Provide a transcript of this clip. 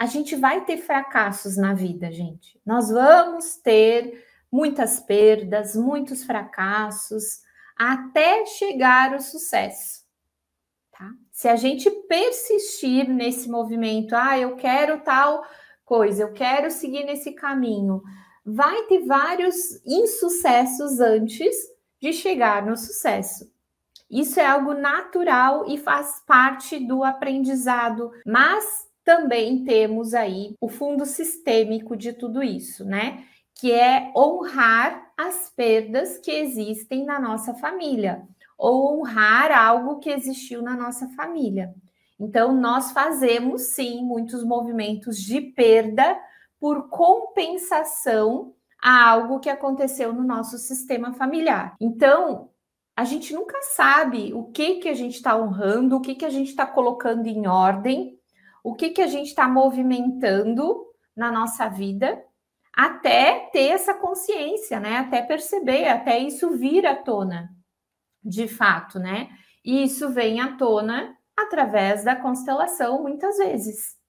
A gente vai ter fracassos na vida, gente. Nós vamos ter muitas perdas, muitos fracassos, até chegar o sucesso. Tá? Se a gente persistir nesse movimento, ah, eu quero tal coisa, eu quero seguir nesse caminho, vai ter vários insucessos antes de chegar no sucesso. Isso é algo natural e faz parte do aprendizado, mas também temos aí o fundo sistêmico de tudo isso, né? Que é honrar as perdas que existem na nossa família, ou honrar algo que existiu na nossa família. Então, nós fazemos sim muitos movimentos de perda por compensação a algo que aconteceu no nosso sistema familiar. Então, a gente nunca sabe o que que a gente está honrando, o que que a gente está colocando em ordem o que, que a gente está movimentando na nossa vida até ter essa consciência, né? Até perceber, até isso vir à tona, de fato, né? E isso vem à tona através da constelação, muitas vezes.